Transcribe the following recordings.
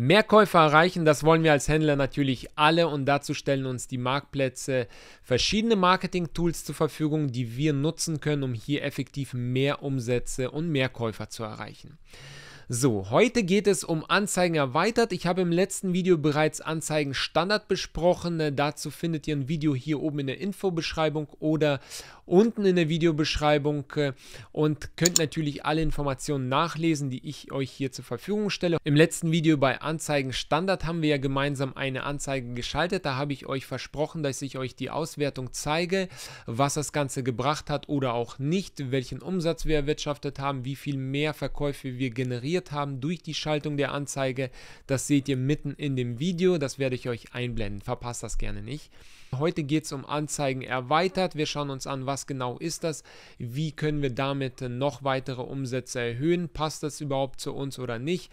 Mehr Käufer erreichen, das wollen wir als Händler natürlich alle und dazu stellen uns die Marktplätze verschiedene Marketing-Tools zur Verfügung, die wir nutzen können, um hier effektiv mehr Umsätze und mehr Käufer zu erreichen. So, heute geht es um Anzeigen erweitert. Ich habe im letzten Video bereits Anzeigen Standard besprochen. Äh, dazu findet ihr ein Video hier oben in der Infobeschreibung oder unten in der Videobeschreibung äh, und könnt natürlich alle Informationen nachlesen, die ich euch hier zur Verfügung stelle. Im letzten Video bei Anzeigen Standard haben wir ja gemeinsam eine Anzeige geschaltet. Da habe ich euch versprochen, dass ich euch die Auswertung zeige, was das Ganze gebracht hat oder auch nicht, welchen Umsatz wir erwirtschaftet haben, wie viel mehr Verkäufe wir generiert generiert haben durch die Schaltung der Anzeige. Das seht ihr mitten in dem Video, das werde ich euch einblenden, verpasst das gerne nicht. Heute geht es um Anzeigen erweitert. Wir schauen uns an, was genau ist das, wie können wir damit noch weitere Umsätze erhöhen, passt das überhaupt zu uns oder nicht.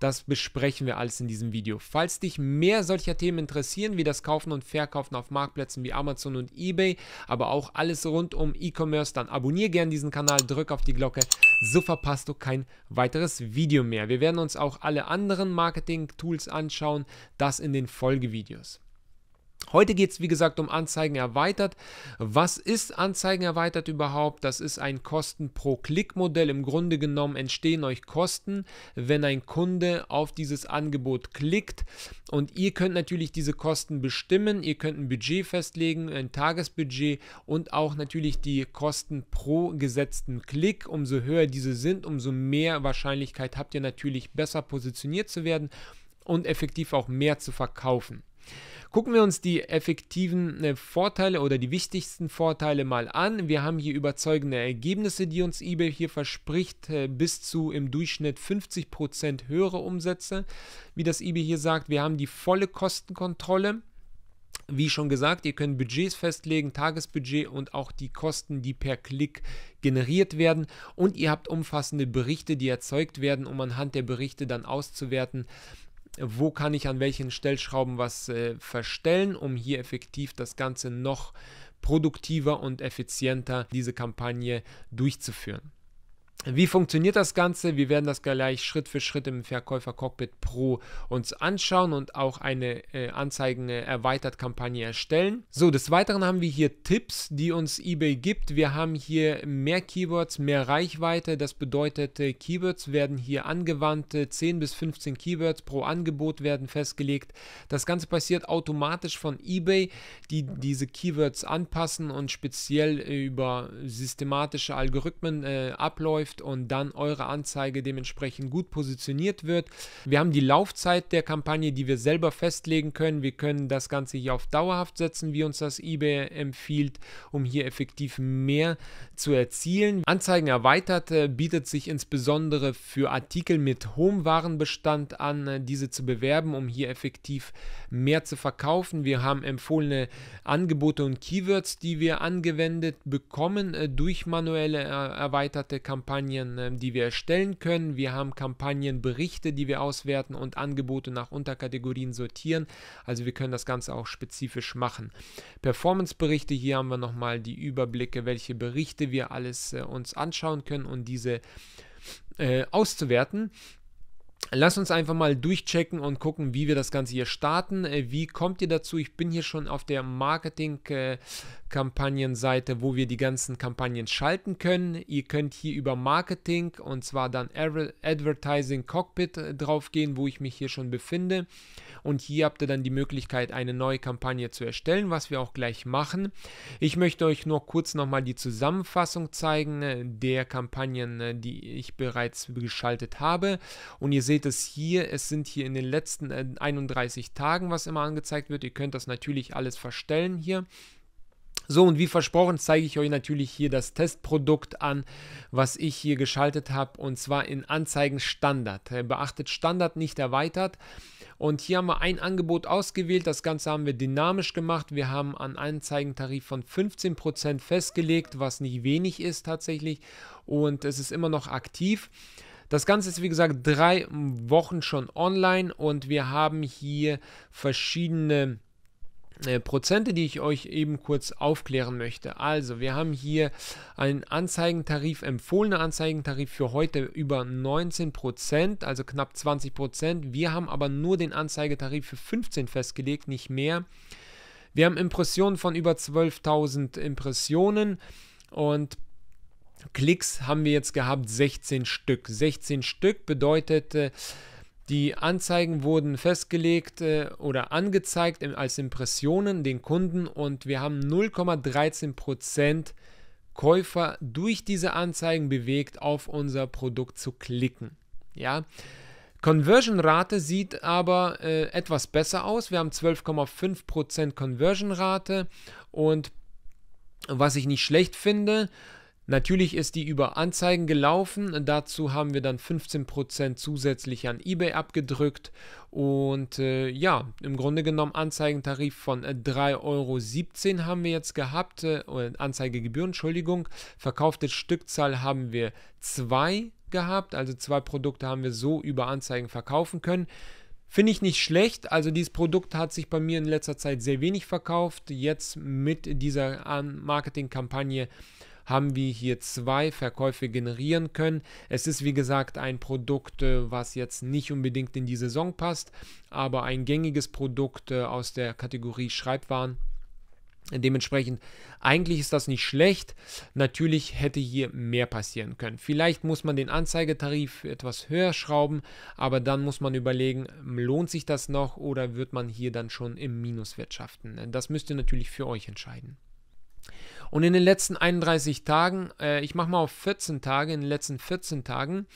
Das besprechen wir alles in diesem Video. Falls dich mehr solcher Themen interessieren, wie das Kaufen und Verkaufen auf Marktplätzen wie Amazon und eBay, aber auch alles rund um E-Commerce, dann abonniere gerne diesen Kanal, drück auf die Glocke, so verpasst du kein weiteres Video mehr. Wir werden uns auch alle anderen Marketing-Tools anschauen, das in den Folgevideos. Heute geht es, wie gesagt, um Anzeigen erweitert. Was ist Anzeigen erweitert überhaupt? Das ist ein Kosten-pro-Klick-Modell. Im Grunde genommen entstehen euch Kosten, wenn ein Kunde auf dieses Angebot klickt. Und ihr könnt natürlich diese Kosten bestimmen. Ihr könnt ein Budget festlegen, ein Tagesbudget und auch natürlich die Kosten pro gesetzten Klick. Umso höher diese sind, umso mehr Wahrscheinlichkeit habt ihr natürlich, besser positioniert zu werden und effektiv auch mehr zu verkaufen. Gucken wir uns die effektiven äh, Vorteile oder die wichtigsten Vorteile mal an. Wir haben hier überzeugende Ergebnisse, die uns eBay hier verspricht, äh, bis zu im Durchschnitt 50% höhere Umsätze. Wie das eBay hier sagt, wir haben die volle Kostenkontrolle. Wie schon gesagt, ihr könnt Budgets festlegen, Tagesbudget und auch die Kosten, die per Klick generiert werden. Und ihr habt umfassende Berichte, die erzeugt werden, um anhand der Berichte dann auszuwerten, wo kann ich an welchen Stellschrauben was äh, verstellen, um hier effektiv das Ganze noch produktiver und effizienter diese Kampagne durchzuführen. Wie funktioniert das Ganze? Wir werden das gleich Schritt für Schritt im Verkäufer-Cockpit Pro uns anschauen und auch eine äh, Anzeigen erweitert Kampagne erstellen. So, des Weiteren haben wir hier Tipps, die uns eBay gibt. Wir haben hier mehr Keywords, mehr Reichweite. Das bedeutet, äh, Keywords werden hier angewandt. 10 äh, bis 15 Keywords pro Angebot werden festgelegt. Das Ganze passiert automatisch von eBay, die diese Keywords anpassen und speziell äh, über systematische Algorithmen äh, abläuft läuft und dann eure Anzeige dementsprechend gut positioniert wird. Wir haben die Laufzeit der Kampagne, die wir selber festlegen können. Wir können das Ganze hier auf dauerhaft setzen, wie uns das eBay empfiehlt, um hier effektiv mehr zu erzielen. Anzeigen erweitert äh, bietet sich insbesondere für Artikel mit hohem Warenbestand an, äh, diese zu bewerben, um hier effektiv mehr zu verkaufen. Wir haben empfohlene Angebote und Keywords, die wir angewendet bekommen äh, durch manuelle erweiterte Kampagnen. Kampagnen, ähm, die wir erstellen können. Wir haben Kampagnenberichte, die wir auswerten und Angebote nach Unterkategorien sortieren. Also wir können das Ganze auch spezifisch machen. Performanceberichte, hier haben wir nochmal die Überblicke, welche Berichte wir alles äh, uns anschauen können und diese äh, auszuwerten. Lass uns einfach mal durchchecken und gucken, wie wir das Ganze hier starten. Äh, wie kommt ihr dazu? Ich bin hier schon auf der Marketing äh, Kampagnenseite, wo wir die ganzen Kampagnen schalten können. Ihr könnt hier über Marketing und zwar dann Advertising Cockpit äh, drauf gehen, wo ich mich hier schon befinde. Und hier habt ihr dann die Möglichkeit, eine neue Kampagne zu erstellen, was wir auch gleich machen. Ich möchte euch nur kurz nochmal die Zusammenfassung zeigen äh, der Kampagnen, äh, die ich bereits geschaltet habe. Und ihr seht es hier, es sind hier in den letzten 31 Tagen, was immer angezeigt wird. Ihr könnt das natürlich alles verstellen hier. So, und wie versprochen zeige ich euch natürlich hier das Testprodukt an, was ich hier geschaltet habe, und zwar in Anzeigen Standard. Äh, beachtet Standard, nicht erweitert. Und hier haben wir ein Angebot ausgewählt, das Ganze haben wir dynamisch gemacht. Wir haben einen Anzeigentarif von 15% festgelegt, was nicht wenig ist tatsächlich. Und es ist immer noch aktiv. Das Ganze ist wie gesagt drei Wochen schon online und wir haben hier verschiedene äh, Prozente, die ich euch eben kurz aufklären möchte. Also, wir haben hier einen Anzeigentarif, empfohlener Anzeigentarif für heute über 19%, also knapp 20%. Wir haben aber nur den Anzeigetarif für 15 festgelegt, nicht mehr. Wir haben Impressionen von über 12.000 Impressionen und Klicks haben wir jetzt gehabt 16 Stück. 16 Stück bedeutet äh, die Anzeigen wurden festgelegt äh, oder angezeigt in, als Impressionen den Kunden und wir haben 0,13% Käufer durch diese Anzeigen bewegt, auf unser Produkt zu klicken. Ja. Conversion-Rate sieht aber äh, etwas besser aus. Wir haben 12,5% Conversion-Rate und was ich nicht schlecht finde, Natürlich ist die über Anzeigen gelaufen. Dazu haben wir dann 15% zusätzlich an eBay abgedrückt. Und äh, ja, im Grunde genommen Anzeigentarif von 3,17 äh, Euro haben wir jetzt gehabt. Äh, Anzeigegebühren, Entschuldigung. Verkaufte Stückzahl haben wir 2 gehabt. Also zwei Produkte haben wir so über Anzeigen verkaufen können. Finde ich nicht schlecht. Also dieses Produkt hat sich bei mir in letzter Zeit sehr wenig verkauft. Jetzt mit dieser Marketingkampagne haben wir hier zwei Verkäufe generieren können. Es ist wie gesagt ein Produkt, äh, was jetzt nicht unbedingt in die Saison passt, aber ein gängiges Produkt äh, aus der Kategorie Schreibwaren. Dementsprechend, eigentlich ist das nicht schlecht. Natürlich hätte hier mehr passieren können. Vielleicht muss man den Anzeigetarif etwas höher schrauben, aber dann muss man überlegen, lohnt sich das noch oder wird man hier dann schon im Minus wirtschaften? Das müsst ihr natürlich für euch entscheiden. Und in den letzten 31 Tagen, äh, ich mache mal auf 14 Tage, in den letzten 14 Tagen,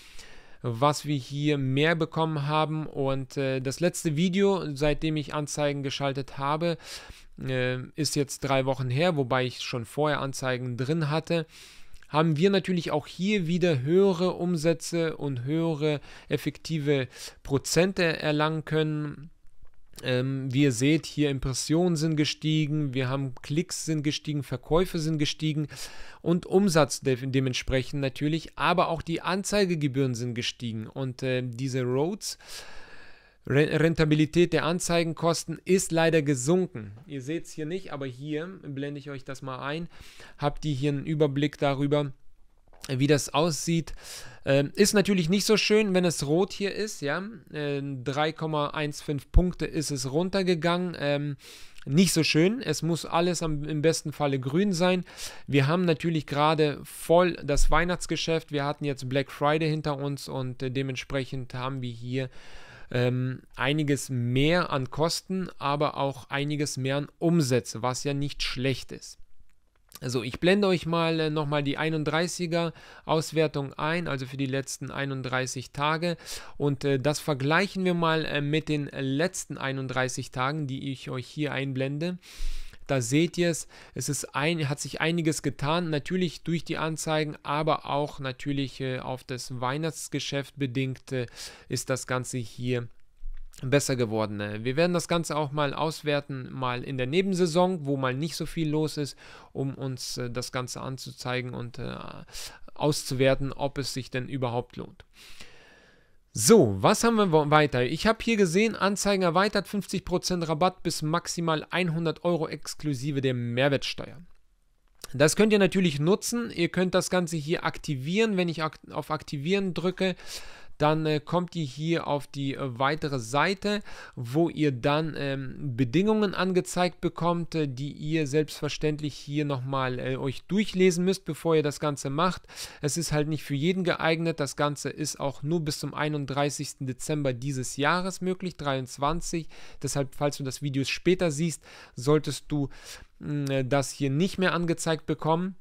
was wir hier mehr bekommen haben. Und äh, das letzte Video, seitdem ich Anzeigen geschaltet habe, äh, ist jetzt drei Wochen her, wobei ich schon vorher Anzeigen drin hatte haben wir natürlich auch hier wieder höhere Umsätze und höhere effektive Prozente erlangen können ähm, wie ihr seht, hier Impressionen sind gestiegen, wir haben Klicks sind gestiegen, Verkäufe sind gestiegen und Umsatz de dementsprechend natürlich, aber auch die Anzeigegebühren sind gestiegen und äh, diese Roads. Rentabilität der Anzeigenkosten ist leider gesunken. Ihr seht es hier nicht, aber hier blende ich euch das mal ein. Habt ihr hier einen Überblick darüber, wie das aussieht. Ähm, ist natürlich nicht so schön, wenn es rot hier ist, ja. Äh, 3,15 Punkte ist es runtergegangen. Ähm, nicht so schön. Es muss alles am, im besten Falle grün sein. Wir haben natürlich gerade voll das Weihnachtsgeschäft. Wir hatten jetzt Black Friday hinter uns und äh, dementsprechend haben wir hier ähm, einiges mehr an Kosten, aber auch einiges mehr an Umsätze, was ja nicht schlecht ist. So, ich blende euch mal äh, nochmal die 31er Auswertung ein, also für die letzten 31 Tage. Und äh, das vergleichen wir mal äh, mit den letzten 31 Tagen, die ich euch hier einblende. Da seht ihr es, es ist ein, hat sich einiges getan, natürlich durch die Anzeigen, aber auch natürlich äh, auf das Weihnachtsgeschäft bedingt äh, ist das Ganze hier besser geworden. Ne? Wir werden das Ganze auch mal auswerten, mal in der Nebensaison, wo mal nicht so viel los ist, um uns äh, das Ganze anzuzeigen und äh, auszuwerten, ob es sich denn überhaupt lohnt. So, was haben wir weiter? Ich habe hier gesehen, Anzeigen erweitert, 50% Rabatt bis maximal 100 Euro exklusive der Mehrwertsteuer. Das könnt ihr natürlich nutzen. Ihr könnt das Ganze hier aktivieren. Wenn ich auf Aktivieren drücke, dann äh, kommt ihr hier auf die äh, weitere Seite, wo ihr dann ähm, Bedingungen angezeigt bekommt, äh, die ihr selbstverständlich hier nochmal äh, euch durchlesen müsst, bevor ihr das Ganze macht. Es ist halt nicht für jeden geeignet. Das Ganze ist auch nur bis zum 31. Dezember dieses Jahres möglich, 23. Deshalb, falls du das Video später siehst, solltest du mh, mm, äh, das hier nicht mehr angezeigt bekommen.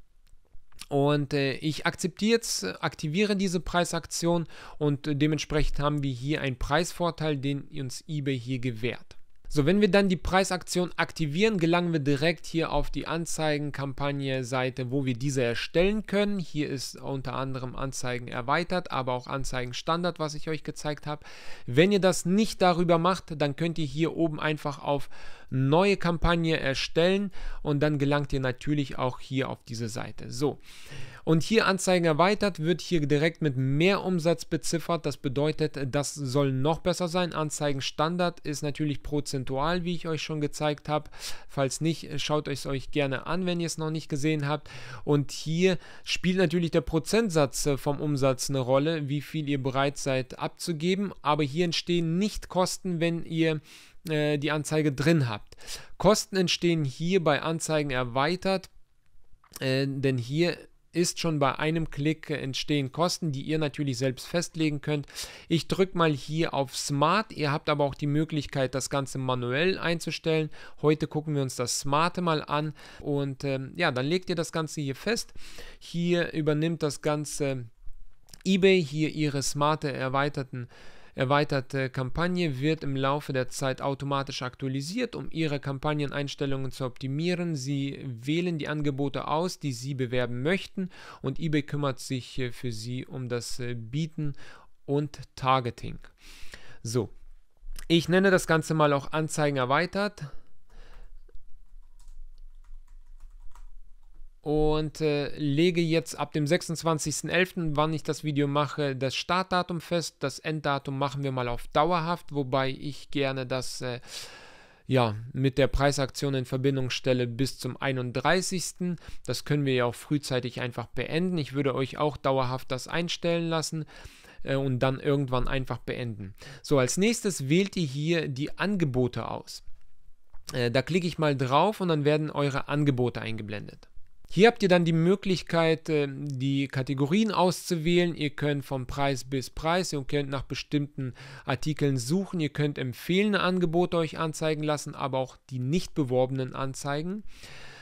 Und äh, ich aktiviere diese Preisaktion und äh, dementsprechend haben wir hier einen Preisvorteil, den uns eBay hier gewährt. So, wenn wir dann die Preisaktion aktivieren, gelangen wir direkt hier auf die Anzeigenkampagne-Seite, wo wir diese erstellen können. Hier ist unter anderem Anzeigen erweitert, aber auch Anzeigenstandard, was ich euch gezeigt habe. Wenn ihr das nicht darüber macht, dann könnt ihr hier oben einfach auf neue Kampagne erstellen und dann gelangt ihr natürlich auch hier auf diese Seite. So. Und hier Anzeigen erweitert wird hier direkt mit mehr Umsatz beziffert. Das bedeutet, das soll noch besser sein. Anzeigen Standard ist natürlich prozentual, wie ich euch schon gezeigt habe. Falls nicht, schaut es euch gerne an, wenn ihr es noch nicht gesehen habt. Und hier spielt natürlich der Prozentsatz äh, vom Umsatz eine Rolle, wie viel ihr bereit seid abzugeben. Aber hier entstehen nicht Kosten, wenn ihr äh, die Anzeige drin habt. Kosten entstehen hier bei Anzeigen erweitert, äh, denn hier ist schon bei einem Klick entstehen Kosten, die ihr natürlich selbst festlegen könnt. Ich drücke mal hier auf Smart. Ihr habt aber auch die Möglichkeit, das Ganze manuell einzustellen. Heute gucken wir uns das Smarte mal an und ähm, ja, dann legt ihr das Ganze hier fest. Hier übernimmt das Ganze eBay hier ihre smarte erweiterten erweiterte Kampagne wird im Laufe der Zeit automatisch aktualisiert, um Ihre Kampagneneinstellungen zu optimieren. Sie wählen die Angebote aus, die Sie bewerben möchten und eBay kümmert sich äh, für Sie um das äh, Bieten und Targeting. So, ich nenne das Ganze mal auch Anzeigen erweitert. und äh, lege jetzt ab dem 26.11., wann ich das Video mache, das Startdatum fest. Das Enddatum machen wir mal auf dauerhaft, wobei ich gerne das äh, ja, mit der Preisaktion in Verbindung stelle bis zum 31. Das können wir ja auch frühzeitig einfach beenden. Ich würde euch auch dauerhaft das einstellen lassen äh, und dann irgendwann einfach beenden. So, als nächstes wählt ihr hier die Angebote aus. Äh, da klicke ich mal drauf und dann werden eure Angebote eingeblendet. Hier habt ihr dann die Möglichkeit, äh, die Kategorien auszuwählen. Ihr könnt vom Preis bis Preis, ihr könnt nach bestimmten Artikeln suchen, ihr könnt empfehlende Angebote euch anzeigen lassen, aber auch die nicht beworbenen anzeigen.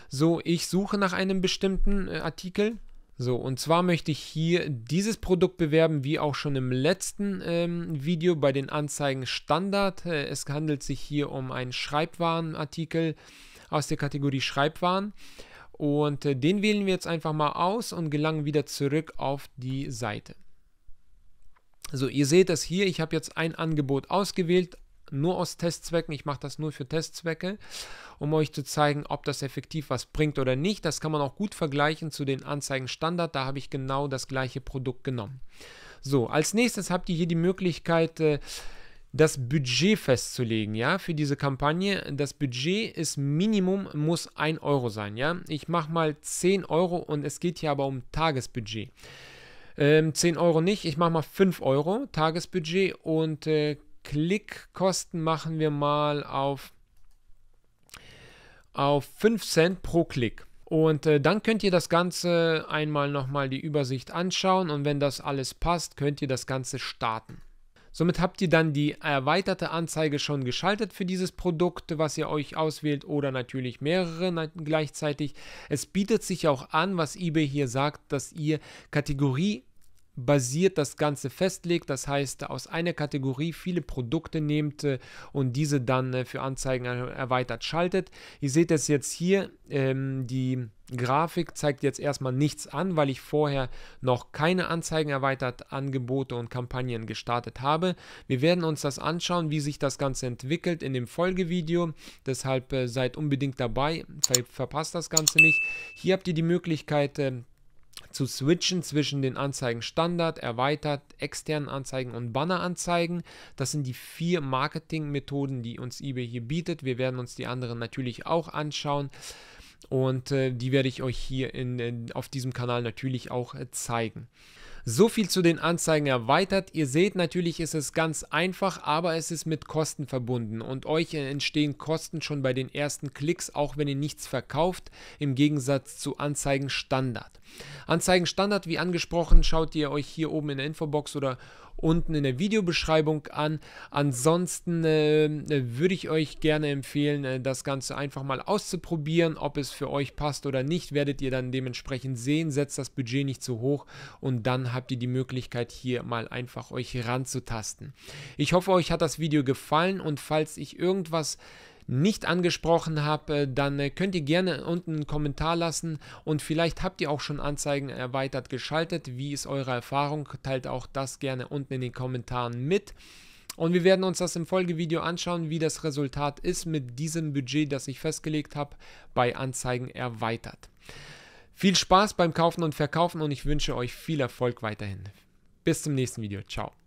So, ich suche nach einem bestimmten äh, Artikel. So, und zwar möchte ich hier dieses Produkt bewerben, wie auch schon im letzten ähm, Video bei den Anzeigen Standard. Äh, es handelt sich hier um einen Schreibwarenartikel aus der Kategorie Schreibwaren. Und äh, den wählen wir jetzt einfach mal aus und gelangen wieder zurück auf die Seite. So, ihr seht das hier. Ich habe jetzt ein Angebot ausgewählt, nur aus Testzwecken. Ich mache das nur für Testzwecke, um euch zu zeigen, ob das effektiv was bringt oder nicht. Das kann man auch gut vergleichen zu den Anzeigen Standard. Da habe ich genau das gleiche Produkt genommen. So, als nächstes habt ihr hier die Möglichkeit, äh, das Budget festzulegen, ja, für diese Kampagne. Das Budget ist Minimum, muss 1 Euro sein, ja. Ich mache mal 10 Euro und es geht hier aber um Tagesbudget. Ähm, 10 Euro nicht, ich mache mal 5 Euro Tagesbudget und äh, Klickkosten machen wir mal auf, auf 5 Cent pro Klick. Und äh, dann könnt ihr das Ganze einmal nochmal die Übersicht anschauen und wenn das alles passt, könnt ihr das Ganze starten. Somit habt ihr dann die erweiterte Anzeige schon geschaltet für dieses Produkt, was ihr euch auswählt oder natürlich mehrere gleichzeitig. Es bietet sich auch an, was eBay hier sagt, dass ihr Kategorie basiert das Ganze festlegt. Das heißt, aus einer Kategorie viele Produkte nehmt äh, und diese dann äh, für Anzeigen erweitert schaltet. Ihr seht es jetzt hier, ähm, die Grafik zeigt jetzt erstmal nichts an, weil ich vorher noch keine Anzeigen erweitert, Angebote und Kampagnen gestartet habe. Wir werden uns das anschauen, wie sich das Ganze entwickelt in dem Folgevideo. Deshalb äh, seid unbedingt dabei, Ver verpasst das Ganze nicht. Hier habt ihr die Möglichkeit, äh, zu switchen zwischen den Anzeigen Standard, erweitert, externen Anzeigen und Banneranzeigen. Das sind die vier Marketingmethoden, die uns eBay hier bietet. Wir werden uns die anderen natürlich auch anschauen und äh, die werde ich euch hier in, in, auf diesem Kanal natürlich auch äh, zeigen. So viel zu den Anzeigen erweitert. Ihr seht, natürlich ist es ganz einfach, aber es ist mit Kosten verbunden und euch äh, entstehen Kosten schon bei den ersten Klicks, auch wenn ihr nichts verkauft, im Gegensatz zu Anzeigen Standard. Anzeigen Standard, wie angesprochen, schaut ihr euch hier oben in der Infobox oder unten in der Videobeschreibung an. Ansonsten äh, würde ich euch gerne empfehlen, äh, das Ganze einfach mal auszuprobieren. Ob es für euch passt oder nicht, werdet ihr dann dementsprechend sehen. Setzt das Budget nicht zu hoch und dann habt ihr die Möglichkeit, hier mal einfach euch ranzutasten. Ich hoffe, euch hat das Video gefallen und falls ich irgendwas nicht angesprochen habe, äh, dann äh, könnt ihr gerne unten einen Kommentar lassen und vielleicht habt ihr auch schon Anzeigen erweitert geschaltet. Wie ist eure Erfahrung? Teilt auch das gerne unten in den Kommentaren mit. Und wir werden uns das im Folgevideo anschauen, wie das Resultat ist mit diesem Budget, das ich festgelegt habe, bei Anzeigen erweitert. Viel Spaß beim Kaufen und Verkaufen und ich wünsche euch viel Erfolg weiterhin. Bis zum nächsten Video. Ciao.